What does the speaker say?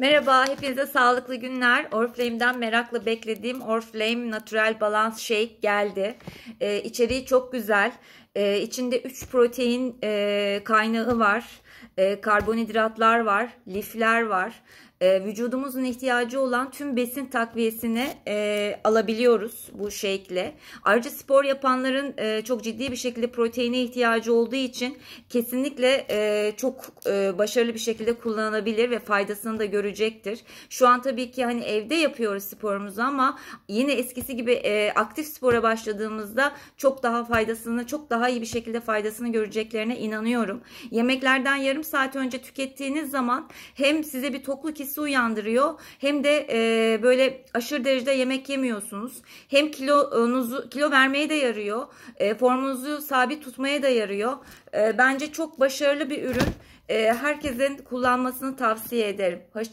Merhaba, hepinize sağlıklı günler. Orflame'den merakla beklediğim Orflame Natural Balance Shake geldi. Ee, içeriği çok güzel. E, içinde 3 protein e, kaynağı var. E, karbonhidratlar var, lifler var. E, vücudumuzun ihtiyacı olan tüm besin takviyesini e, alabiliyoruz bu şekle. Ayrıca spor yapanların e, çok ciddi bir şekilde proteine ihtiyacı olduğu için kesinlikle e, çok e, başarılı bir şekilde kullanılabilir ve faydasını da görecektir. Şu an tabii ki hani evde yapıyoruz sporumuzu ama yine eskisi gibi e, aktif spora başladığımızda çok daha faydasını çok daha daha iyi bir şekilde faydasını göreceklerine inanıyorum. Yemeklerden yarım saat önce tükettiğiniz zaman hem size bir tokluk hissi uyandırıyor hem de e, böyle aşırı derecede yemek yemiyorsunuz. Hem kilonuzu kilo vermeye de yarıyor. E, formunuzu sabit tutmaya da yarıyor. E, bence çok başarılı bir ürün. E, herkesin kullanmasını tavsiye ederim. Hoşçakalın.